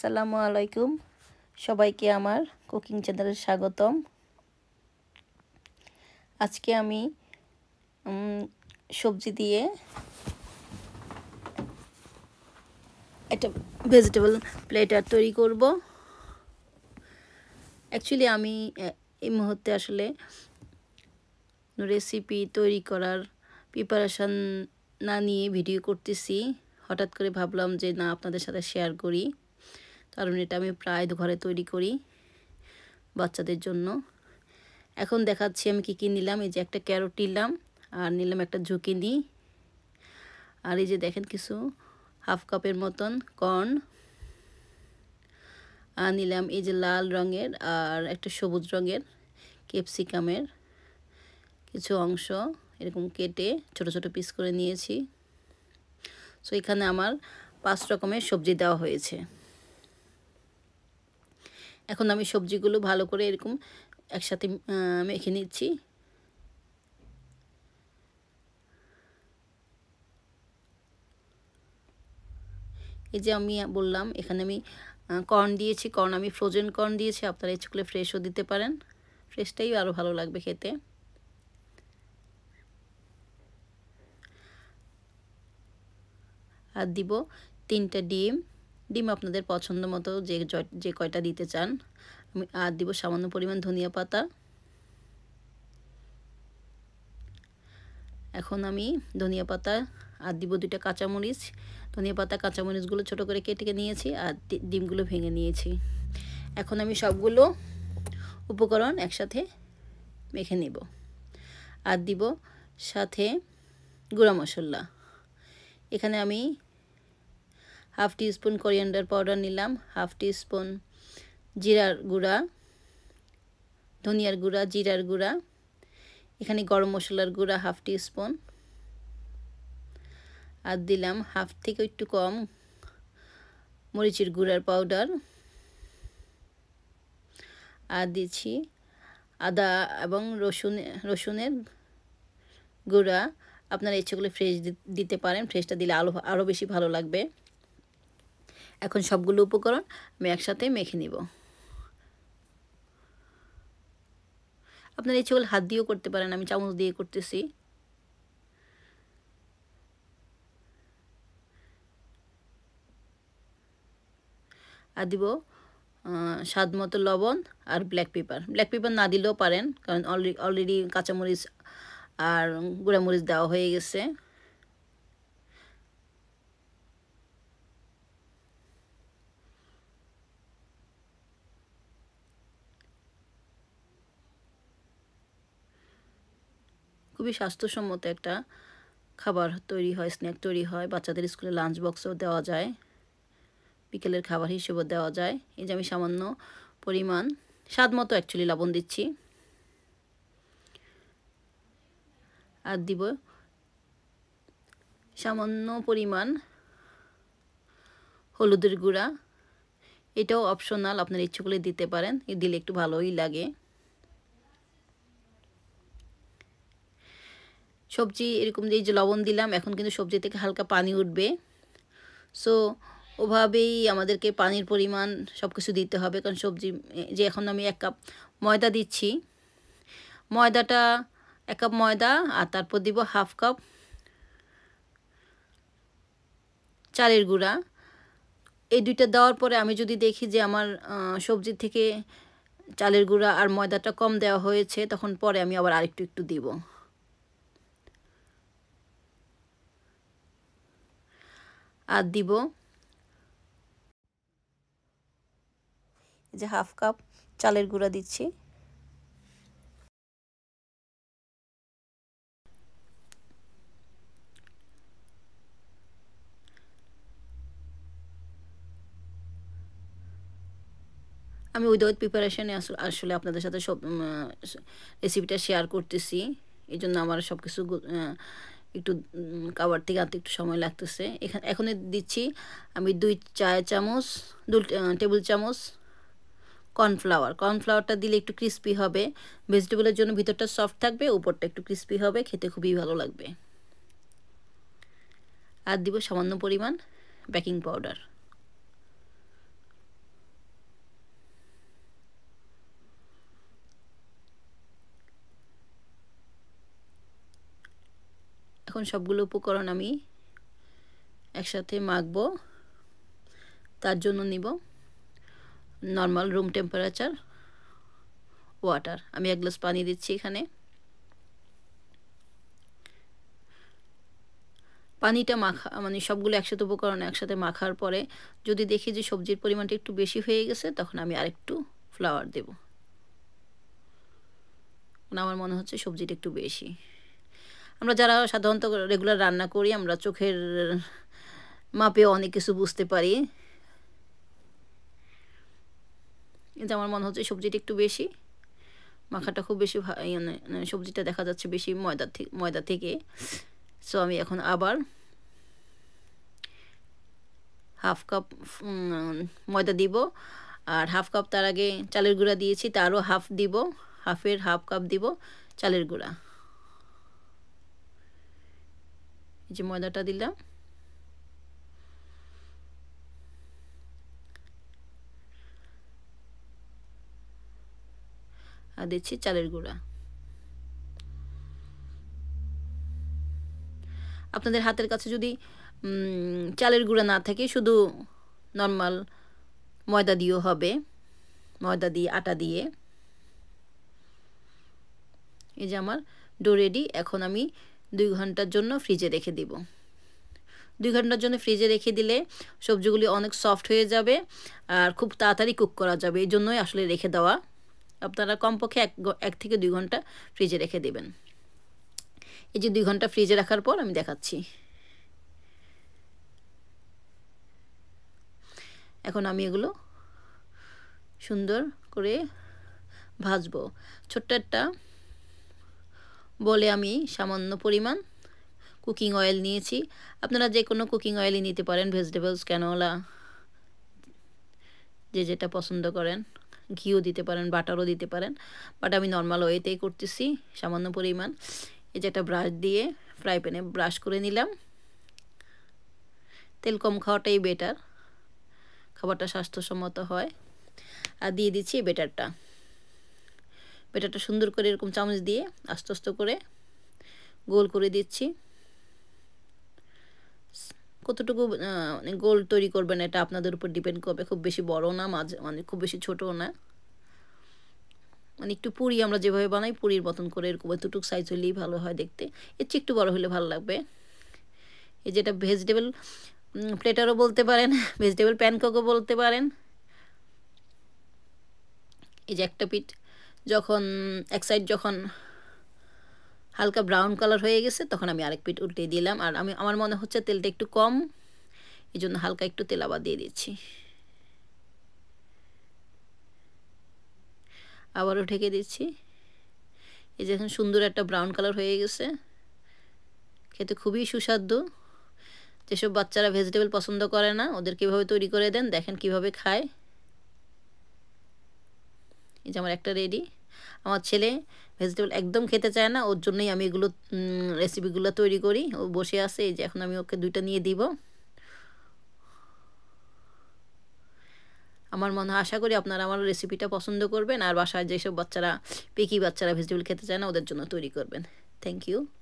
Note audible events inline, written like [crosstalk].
আসসালামু আলাইকুম সবাইকে আমার কুকিং চ্যানেলে স্বাগতম আজকে আমি সবজি দিয়ে একটা ভেজিটেবল প্লেটার তৈরি করব অ্যাকচুয়ালি আমি এই মুহূর্তে আসলে রেসিপি তৈরি করার প্রিপারেশান না নিয়ে ভিডিও করতেছি হঠাৎ করে ভাবলাম যে না আপনাদের সাথে শেয়ার করি কারণ এটা আমি প্রায় ঘরে তৈরি করি বাচ্চাদের জন্য এখন দেখাচ্ছি আমি কি কি নিলাম এই যে একটা ক্যারোট নিলাম আর নিলাম একটা ঝুঁকিনি আর এই যে দেখেন কিছু হাফ কাপের মতন কর্ন আর নিলাম এই যে লাল রঙের আর একটা সবুজ রঙের ক্যাপসিকামের কিছু অংশ এরকম কেটে ছোট ছোট পিস করে নিয়েছি সো এখানে আমার পাঁচ রকমের সবজি দেওয়া হয়েছে এখন আমি সবজিগুলো ভালো করে এরকম একসাথে মেখে নিচ্ছি এই যে আমি বললাম এখানে আমি কর্ন দিয়েছি কর্ন আমি ফ্রোজেন কর্ন দিয়েছি আপনারা ইচ্ছে করলে ফ্রেশও দিতে পারেন ফ্রেশটাই আরও ভালো লাগবে খেতে আর দিব তিনটা ডিম ডিম আপনাদের পছন্দ মতো যে যে কয়টা দিতে চান আমি আর দিব সামান্য পরিমাণ ধনিয়া পাতা এখন আমি ধনিয়া পাতা আর দিব দুইটা কাঁচামরিচ ধনিয়া পাতা কাঁচামরিচগুলো ছোটো করে কেটে নিয়েছি আর ডিমগুলো ভেঙে নিয়েছি এখন আমি সবগুলো উপকরণ একসাথে মেখে নেব আর দিব সাথে গুঁড়া মশলা এখানে আমি হাফ স্পুন করিয়েন্ডার পাউডার নিলাম হাফ স্পুন জিরার গুঁড়া ধনিয়ার গুঁড়া জিরার গুঁড়া এখানে গরম মশলার গুঁড়া হাফ স্পুন আর দিলাম হাফ থেকে একটু কম মরিচের গুঁড়ার পাউডার আর দিচ্ছি আদা এবং রসুন রসুনের গুঁড়া আপনারা ইচ্ছে করলে ফ্রেশ দিতে পারেন ফ্রেশটা দিলে আরও আরও বেশি ভালো লাগবে এখন সবগুলো উপকরণ আমি একসাথে মেখে নিব আপনার এই চুল হাত দিয়েও করতে পারেন আমি চামচ দিয়ে করতেছি আর দিব স্বাদ মতো লবণ আর ব্ল্যাক পেপার ব্ল্যাক পেপার না দিলেও পারেন কারণ অলরেডি অলরেডি কাঁচামরিচ আর গুঁড়ামরিচ দেওয়া হয়ে গেছে খুবই স্বাস্থ্যসম্মত একটা খাবার তৈরি হয় স্ন্যাক তৈরি হয় বাচ্চাদের স্কুলে লাঞ্চ বক্সও দেওয়া যায় বিকেলের খাবার হিসেবে দেওয়া যায় এই যে আমি সামান্য পরিমাণ স্বাদ মতো অ্যাকচুয়ালি লবণ দিচ্ছি আর দিব সামান্য পরিমাণ হলুদের গুঁড়া এটাও অপশনাল আপনার ইচ্ছে দিতে পারেন দিলে একটু ভালোই লাগে সবজি এরকম দিয়ে যে লবণ দিলাম এখন কিন্তু সবজি থেকে হালকা পানি উঠবে সো ওভাবেই আমাদেরকে পানির পরিমাণ সব কিছু দিতে হবে কারণ সবজি যে এখন আমি এক কাপ ময়দা দিচ্ছি ময়দাটা এক কাপ ময়দা আর তারপর দিব হাফ কাপ চালের গুঁড়া এই দুইটা দেওয়ার পরে আমি যদি দেখি যে আমার সবজি থেকে চালের গুঁড়া আর ময়দাটা কম দেওয়া হয়েছে তখন পরে আমি আবার আরেকটু একটু দিব আর দিব যে হাফ কাপ চালের গুঁড়া দিচ্ছি আমি উইদাউট প্রিপারেশানে আসলে আপনাদের সাথে সব রেসিপিটা শেয়ার করতেছি এই জন্য আমার সব কিছু একটু কাবার থেকে আনতে একটু সময় লাগতেছে এখানে এখন দিচ্ছি আমি দুই চা চামচ দু টেবিল চামচ কর্নফ্লাওয়ার কর্নফ্লাওয়ারটা দিলে একটু ক্রিস্পি হবে ভেজিটেবলের জন্য ভিতরটা সফট থাকবে উপরটা একটু ক্রিস্পি হবে খেতে খুবই ভালো লাগবে আর দিব সামান্য পরিমাণ বেকিং পাউডার এখন সবগুলো উপকরণ আমি একসাথে মাখব তার জন্য নিব নর্মাল রুম টেম্পারেচার ওয়াটার আমি এক গ্লাস পানি দিচ্ছি এখানে পানিটা মাখা মানে সবগুলো একসাথে উপকরণ একসাথে মাখার পরে যদি দেখি যে সবজির পরিমাণটা একটু বেশি হয়ে গেছে তখন আমি আরেকটু ফ্লাওয়ার দেব মানে আমার মনে হচ্ছে সবজিটা একটু বেশি আমরা যারা সাধারণত রেগুলার রান্না করি আমরা চোখের মাপেও অনেক কিছু বুঝতে পারি কিন্তু আমার মনে হচ্ছে সবজিটা একটু বেশি মাখাটা খুব বেশি ইয়ে মানে সবজিটা দেখা যাচ্ছে বেশি ময়দা থেকে ময়দা থেকে সো আমি এখন আবার হাফ কাপ ময়দা দিব আর হাফ কাপ তার আগে চালের গুঁড়া দিয়েছি তারও হাফ দিব হাফের হাফ কাপ দিব চালের গুঁড়া এই যে ময়দাটা দিলাম আর দিচ্ছি চালের গুঁড়া আপনাদের হাতের কাছে যদি চালের গুঁড়া না থাকে শুধু নর্মাল ময়দা দিয়েও হবে ময়দা দিয়ে আটা দিয়ে এই যে আমার ডো রেডি এখন আমি দুই ঘন্টার জন্য ফ্রিজে রেখে দিব দুই ঘন্টার জন্য ফ্রিজে রেখে দিলে সবজিগুলি অনেক সফট হয়ে যাবে আর খুব তাড়াতাড়ি কুক করা যাবে এই জন্যই আসলে রেখে দেওয়া আপনারা কমপক্ষে এক এক থেকে দুই ঘন্টা ফ্রিজে রেখে দেবেন এই যে দুই ঘন্টা ফ্রিজে রাখার পর আমি দেখাচ্ছি এখন আমি এগুলো সুন্দর করে ভাজবো ছোট্ট একটা বলে আমি সামান্য পরিমাণ কুকিং অয়েল নিয়েছি আপনারা যে কোনো কুকিং অয়েলই নিতে পারেন ভেজিটেবলস ক্যানোলা যে যেটা পছন্দ করেন ঘিও দিতে পারেন বাটারও দিতে পারেন বাট আমি নর্মাল ওয়েতেই করতেছি সামান্য পরিমাণ এই যে একটা ব্রাশ দিয়ে ফ্রাই প্যানে ব্রাশ করে নিলাম তেল কম খাওয়াটাই বেটার খাবারটা স্বাস্থ্যসম্মত হয় আর দিয়ে দিচ্ছি বেটারটা পেটাটা সুন্দর করে এরকম চামচ দিয়ে আস্তে আস্তে করে গোল করে দিচ্ছি কতটুকু মানে গোল তৈরি করবেন এটা আপনাদের উপর ডিপেন্ড করবে খুব বেশি বড় না মাঝ মানে খুব বেশি ছোটও না মানে একটু পুরি আমরা যেভাবে বানাই পুরীর মতন করে এরকম এতটুকু সাইজ হলেই ভালো হয় দেখতে এর চেয়ে একটু বড় হলে ভালো লাগবে এই যেটা ভেজিটেবল প্লেটারও বলতে পারেন ভেজিটেবল [laughs] প্যানকেকও বলতে পারেন এই যে একটা পিঠ যখন এক সাইড যখন হালকা ব্রাউন কালার হয়ে গেছে তখন আমি আরেক পিঠ উল্টে দিলাম আর আমি আমার মনে হচ্ছে তেলটা একটু কম এই জন্য হালকা একটু তেল আবার দিয়ে দিচ্ছি আবারও ঢেকে দিচ্ছি এই যে এখন সুন্দর একটা ব্রাউন কালার হয়ে গেছে খেতে খুবই সুস্বাদু যেসব বাচ্চারা ভেজিটেবল পছন্দ করে না ওদের কীভাবে তৈরি করে দেন দেখেন কিভাবে খায় এই যে আমার একটা রেডি আমার ছেলে ভেজিটেবল একদম খেতে চায় না ওর জন্যই আমি এগুলো রেসিপিগুলো তৈরি করি ও বসে আছে এই যে এখন আমি ওকে দুইটা নিয়ে দিব আমার মনে আশা করি আপনারা আমার রেসিপিটা পছন্দ করবেন আর বাসায় যেসব বাচ্চারা পেকি বাচ্চারা ভেজিটেবল খেতে চায় না ওদের জন্য তৈরি করবেন থ্যাংক ইউ